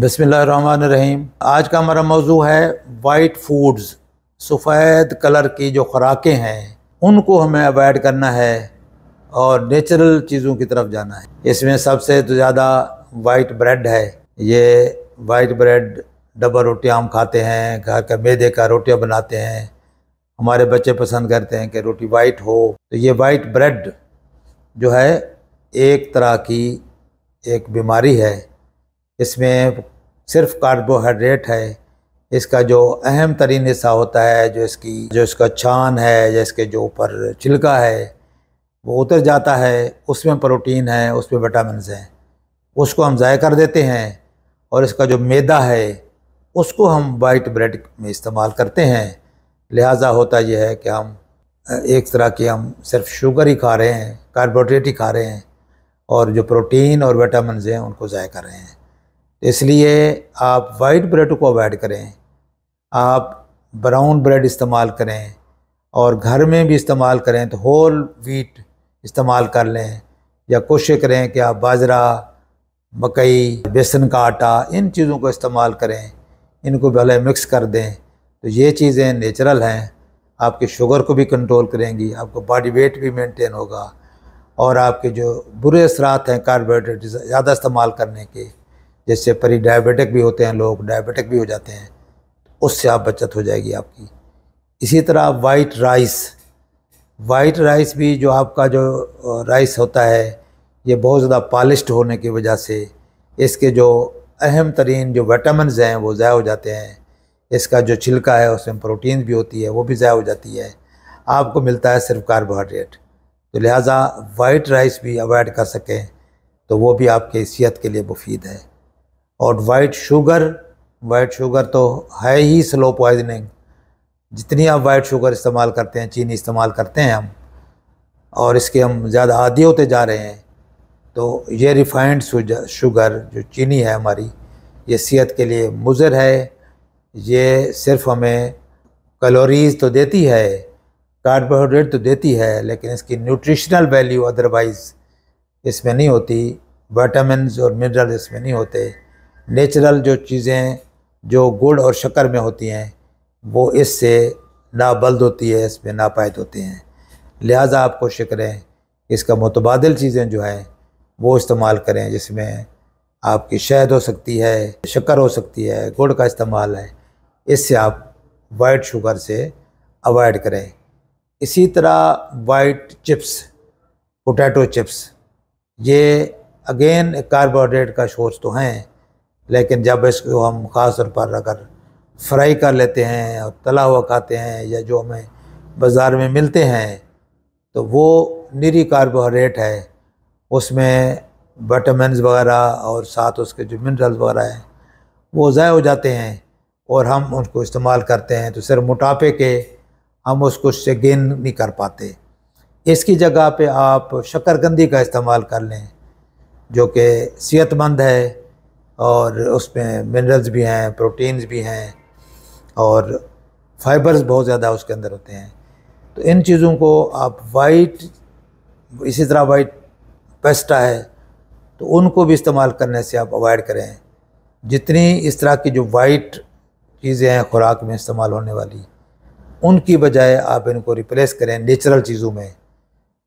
बसमीम आज का हमारा मौजू है वाइट फूड्स सफ़ेद कलर की जो खुराकें हैं उनको हमें अवॉइड करना है और नेचुरल चीज़ों की तरफ जाना है इसमें सबसे तो ज़्यादा वाइट ब्रेड है ये वाइट ब्रेड डबल रोटियाँ हम खाते हैं घर का मैदे का रोटियाँ बनाते हैं हमारे बच्चे पसंद करते हैं कि रोटी वाइट हो तो ये वाइट ब्रेड जो है एक तरह की एक बीमारी है इसमें सिर्फ कार्बोहाइड्रेट है इसका जो अहम तरीन हिस्सा होता है जो इसकी जो इसका छान है या इसके जो ऊपर छिलका है वो उतर जाता है उसमें प्रोटीन है उसमें विटामिन हैं उसको हम ज़ाय कर देते हैं और इसका जो मैदा है उसको हम वाइट ब्रेड में इस्तेमाल करते हैं लिहाजा होता यह है कि हम एक तरह की हम सिर्फ शुगर ही खा रहे हैं कार्बोहाइड्रेट ही खा रहे हैं और जो प्रोटीन और विटामिन हैं उनको ज़ाय कर रहे हैं इसलिए आप वाइट ब्रेड को अवॉइड करें आप ब्राउन ब्रेड इस्तेमाल करें और घर में भी इस्तेमाल करें तो होल वीट इस्तेमाल कर लें या कोशिश करें कि आप बाजरा मकई बेसन का आटा इन चीज़ों को इस्तेमाल करें इनको भले मिक्स कर दें तो ये चीज़ें नेचुरल हैं आपके शुगर को भी कंट्रोल करेंगी आपको बॉडी वेट भी मेंटेन होगा और आपके जो बुरे असरात हैं कार्बोहाइड्रेट ज़्यादा इस्तेमाल करने के जैसे परी डायबिटिक भी होते हैं लोग डायबिटिक भी हो जाते हैं उससे आप बचत हो जाएगी आपकी इसी तरह वाइट राइस वाइट राइस भी जो आपका जो राइस होता है ये बहुत ज़्यादा पॉलिश्ड होने की वजह से इसके जो अहम तरीन जो वटामिन हैं वो ज़ाय हो जाते हैं इसका जो छिलका है उसमें प्रोटीन भी होती है वो भी ज़ाय हो जाती है आपको मिलता है सिर्फ कार्बोहाइड्रेट तो लिहाजा वाइट राइस भी अवॉइड कर सकें तो वो भी आपके सेहत के लिए मुफीद है और वाइट शुगर वाइट शुगर तो है ही स्लो पॉइजनिंग जितनी आप वाइट शुगर इस्तेमाल करते हैं चीनी इस्तेमाल करते हैं हम और इसके हम ज़्यादा आदि होते जा रहे हैं तो ये रिफाइंड शुगर जो चीनी है हमारी ये सेहत के लिए मुजर है ये सिर्फ हमें कैलोरीज तो देती है कार्बोहाइड्रेट तो देती है लेकिन इसकी न्यूट्रिशनल वैल्यू अदरवाइज़ इसमें नहीं होती वाइटामस और मिनरल इसमें नहीं होते नेचुरल जो चीज़ें जो गुड़ और शक्कर में होती हैं वो इससे ना बल्द होती है इसमें नापायद होते हैं लिहाजा आप कोशिश करें इसका मुतबाद चीज़ें जो हैं वो इस्तेमाल करें जिसमें आपकी शहद हो सकती है शक्कर हो सकती है गुड़ का इस्तेमाल है इससे आप वाइट शुगर से अवॉइड करें इसी तरह वाइट चिप्स पोटैटो चिप्स ये अगेन कार्बोहाइड्रेट का सोर्स तो हैं लेकिन जब इसको हम ख़ास तौर पर अगर फ्राई कर लेते हैं और तला हुआ खाते हैं या जो हमें बाज़ार में मिलते हैं तो वो निरी कार्बोहाइड्रेट है उसमें विटामिन वगैरह और साथ उसके जो मिनरल्स वगैरह हैं वो ज़ाय हो जाते हैं और हम उनको इस्तेमाल करते हैं तो सिर्फ मोटापे के हम उसको से गेन नहीं कर पाते इसकी जगह पे आप शक्करकंदी का इस्तेमाल कर लें जो कि सेहतमंद है और उसमें मिनरल्स भी हैं प्रोटीन्स भी हैं और फाइबर्स बहुत ज़्यादा उसके अंदर होते हैं तो इन चीज़ों को आप वाइट इसी तरह वाइट पेस्टा है तो उनको भी इस्तेमाल करने से आप अवॉइड करें जितनी इस तरह की जो वाइट चीज़ें हैं खुराक में इस्तेमाल होने वाली उनकी बजाय आप इनको रिप्लेस करें नेचुरल चीज़ों में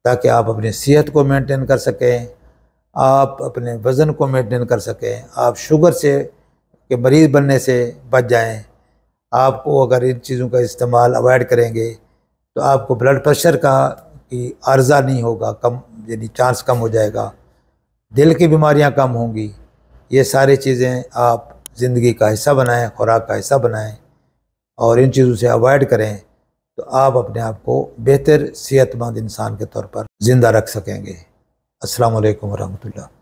ताकि आप अपनी सेहत को मेंटेन कर सकें आप अपने वज़न को मेंटेन कर सकें आप शुगर से के मरीज़ बनने से बच जाएं आपको अगर इन चीज़ों का इस्तेमाल अवॉइड करेंगे तो आपको ब्लड प्रेशर का कि अर्जा नहीं होगा कम यानी चांस कम हो जाएगा दिल की बीमारियां कम होंगी ये सारी चीज़ें आप ज़िंदगी का हिस्सा बनाएं खुराक का हिस्सा बनाएं और इन चीज़ों से अवॉइड करें तो आप अपने आप को बेहतर सेहतमंद इंसान के तौर पर ज़िंदा रख सकेंगे अस्सलाम वरहमल